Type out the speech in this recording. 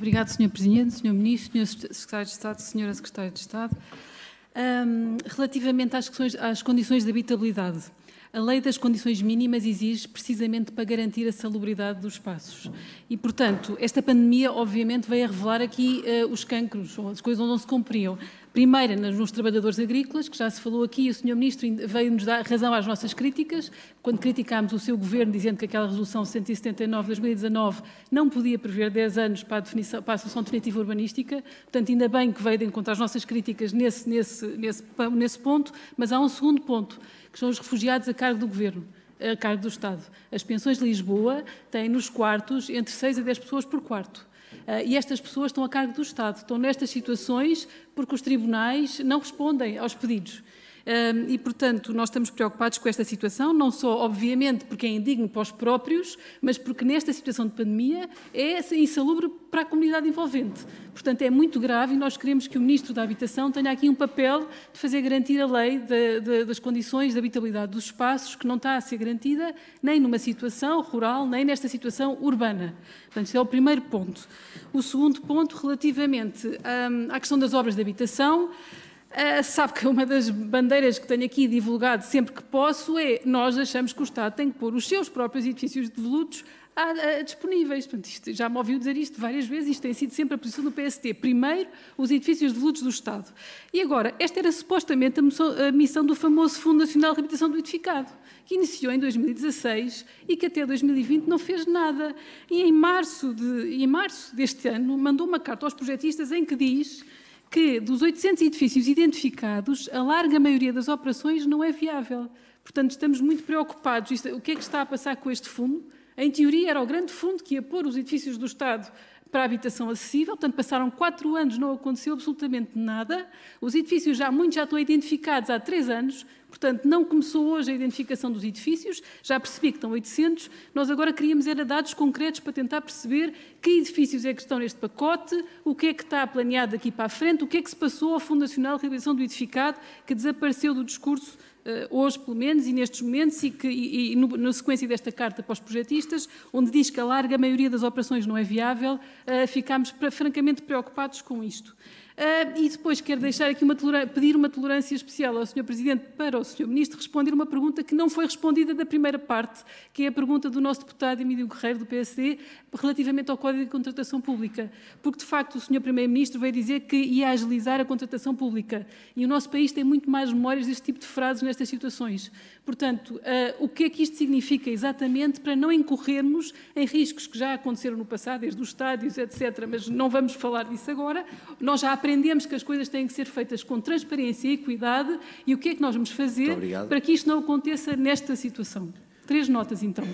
Obrigado, Sr. Presidente, Sr. Ministro, Sr. Secretário de Estado, Sra. Secretária de Estado. Um, relativamente às, questões, às condições de habitabilidade, a lei das condições mínimas exige precisamente para garantir a salubridade dos espaços. E, portanto, esta pandemia, obviamente, veio a revelar aqui uh, os cancros, ou as coisas onde não se cumpriam. Primeira, nos trabalhadores agrícolas, que já se falou aqui, o Sr. Ministro veio-nos dar razão às nossas críticas, quando criticámos o seu governo, dizendo que aquela resolução 179 de 2019 não podia prever 10 anos para a, definição, para a solução definitiva urbanística. Portanto, ainda bem que veio de encontrar as nossas críticas nesse, nesse, nesse, nesse ponto, mas há um segundo ponto, que são os refugiados a cargo do governo a cargo do Estado. As pensões de Lisboa têm nos quartos entre 6 a 10 pessoas por quarto. Ah, e estas pessoas estão a cargo do Estado, estão nestas situações porque os tribunais não respondem aos pedidos. Ah, e, portanto, nós estamos preocupados com esta situação, não só, obviamente, porque é indigno para os próprios, mas porque nesta situação de pandemia é assim, insalubre para a comunidade envolvente. Portanto, é muito grave e nós queremos que o Ministro da Habitação tenha aqui um papel de fazer garantir a lei de, de, das condições de habitabilidade dos espaços, que não está a ser garantida nem numa situação rural, nem nesta situação urbana. Portanto, esse é o primeiro ponto. O segundo ponto, relativamente hum, à questão das obras de habitação, Uh, sabe que uma das bandeiras que tenho aqui divulgado sempre que posso é nós achamos que o Estado tem que pôr os seus próprios edifícios devolutos disponíveis. Portanto, isto, já me ouviu dizer isto várias vezes, isto tem sido sempre a posição do PST. Primeiro, os edifícios devolutos do Estado. E agora, esta era supostamente a missão do famoso Fundo Nacional de Reabilitação do Edificado, que iniciou em 2016 e que até 2020 não fez nada. E em março, de, em março deste ano, mandou uma carta aos projetistas em que diz que dos 800 edifícios identificados, a larga maioria das operações não é viável. Portanto, estamos muito preocupados. o que é que está a passar com este fundo? Em teoria, era o grande fundo que ia pôr os edifícios do Estado para a habitação acessível, portanto passaram quatro anos, não aconteceu absolutamente nada. Os edifícios já muitos já estão identificados há três anos, Portanto, não começou hoje a identificação dos edifícios, já percebi que estão 800, nós agora queríamos era dados concretos para tentar perceber que edifícios é que estão neste pacote, o que é que está planeado daqui para a frente, o que é que se passou ao Fundo Nacional de Realização do Edificado, que desapareceu do discurso eh, hoje pelo menos e nestes momentos e, que, e, e no, na sequência desta carta para os projetistas, onde diz que a larga maioria das operações não é viável, uh, ficámos francamente preocupados com isto. Ah, e depois quero deixar aqui uma pedir uma tolerância especial ao Sr. Presidente para o Sr. Ministro responder uma pergunta que não foi respondida da primeira parte, que é a pergunta do nosso deputado Emílio Guerreiro, do PSD, relativamente ao Código de Contratação Pública. Porque, de facto, o Sr. Primeiro-Ministro veio dizer que ia agilizar a contratação pública. E o nosso país tem muito mais memórias deste tipo de frases nestas situações. Portanto, ah, o que é que isto significa exatamente para não incorrermos em riscos que já aconteceram no passado, desde os estádios, etc. Mas não vamos falar disso agora. Nós já aprendemos aprendemos que as coisas têm que ser feitas com transparência e equidade e o que é que nós vamos fazer para que isto não aconteça nesta situação. Três notas, então.